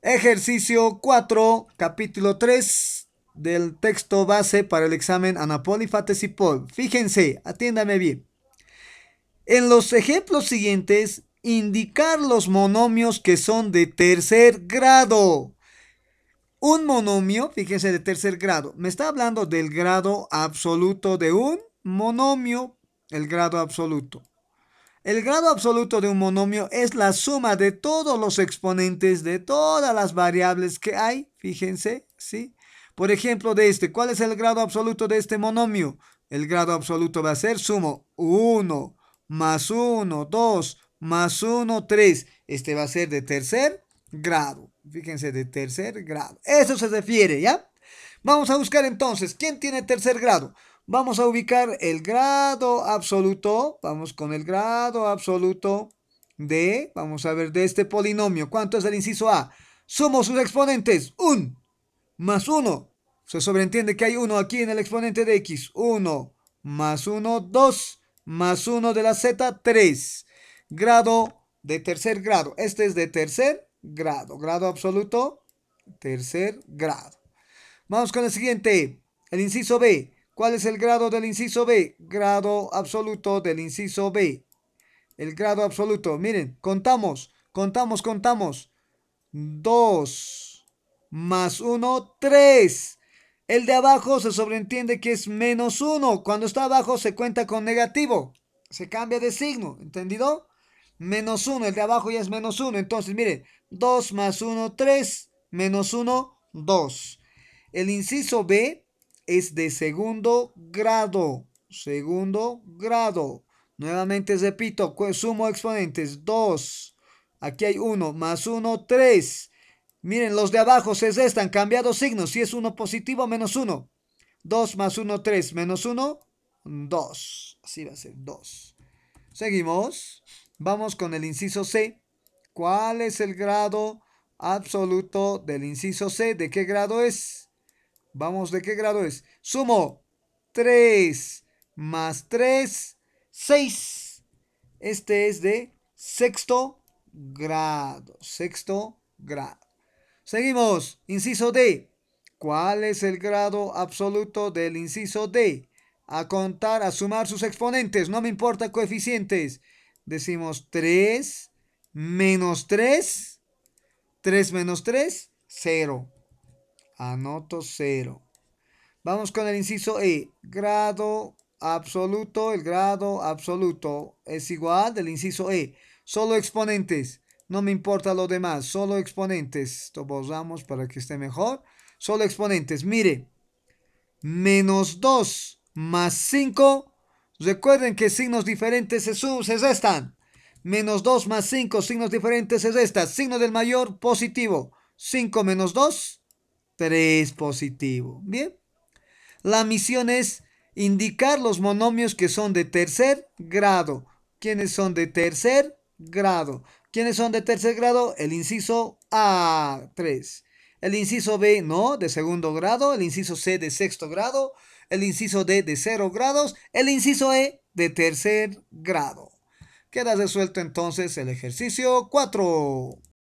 Ejercicio 4, capítulo 3 del texto base para el examen y Paul. Fíjense, atiéndame bien. En los ejemplos siguientes, indicar los monomios que son de tercer grado. Un monomio, fíjense, de tercer grado. Me está hablando del grado absoluto de un monomio, el grado absoluto. El grado absoluto de un monomio es la suma de todos los exponentes de todas las variables que hay. Fíjense, ¿sí? Por ejemplo, de este, ¿cuál es el grado absoluto de este monomio? El grado absoluto va a ser sumo 1 más 1, 2 más 1, 3. Este va a ser de tercer grado. Fíjense, de tercer grado. Eso se refiere, ¿ya? Vamos a buscar entonces, ¿quién tiene tercer grado? Vamos a ubicar el grado absoluto. Vamos con el grado absoluto de, vamos a ver, de este polinomio. ¿Cuánto es el inciso A? Sumo sus exponentes. 1 más 1. Se sobreentiende que hay 1 aquí en el exponente de X. 1 más 1, 2 más 1 de la Z, 3. Grado de tercer grado. Este es de tercer grado. Grado absoluto, tercer grado. Vamos con el siguiente. El inciso B. ¿Cuál es el grado del inciso B? Grado absoluto del inciso B. El grado absoluto. Miren, contamos, contamos, contamos. 2 más 1, 3. El de abajo se sobreentiende que es menos 1. Cuando está abajo se cuenta con negativo. Se cambia de signo, ¿entendido? Menos 1, el de abajo ya es menos 1. Entonces, miren, 2 más 1, 3. Menos 1, 2. El inciso B es de segundo grado. Segundo grado. Nuevamente repito, sumo exponentes. 2. Aquí hay 1 más 1, 3. Miren, los de abajo se restan, cambiado signos. Si es 1 positivo, menos 1. 2 más 1, 3. Menos 1, 2. Así va a ser, 2. Seguimos. Vamos con el inciso C. ¿Cuál es el grado absoluto del inciso C? ¿De qué grado es? Vamos, ¿de qué grado es? Sumo 3 más 3, 6. Este es de sexto grado. Sexto grado. Seguimos. Inciso D. ¿Cuál es el grado absoluto del inciso D? A contar, a sumar sus exponentes. No me importa coeficientes. Decimos 3 menos 3. 3 menos 3, 0. Anoto 0. Vamos con el inciso E. Grado absoluto. El grado absoluto es igual del inciso E. Solo exponentes. No me importa lo demás. Solo exponentes. Esto borramos para que esté mejor. Solo exponentes. Mire. Menos 2 más 5. Recuerden que signos diferentes se, se restan. Menos 2 más 5. Signos diferentes se restan. Signo del mayor positivo. 5 menos 2. 3 positivo. Bien. La misión es indicar los monomios que son de tercer grado. ¿Quiénes son de tercer grado? ¿Quiénes son de tercer grado? El inciso A, 3. El inciso B, no, de segundo grado. El inciso C, de sexto grado. El inciso D, de cero grados. El inciso E, de tercer grado. Queda resuelto entonces el ejercicio 4.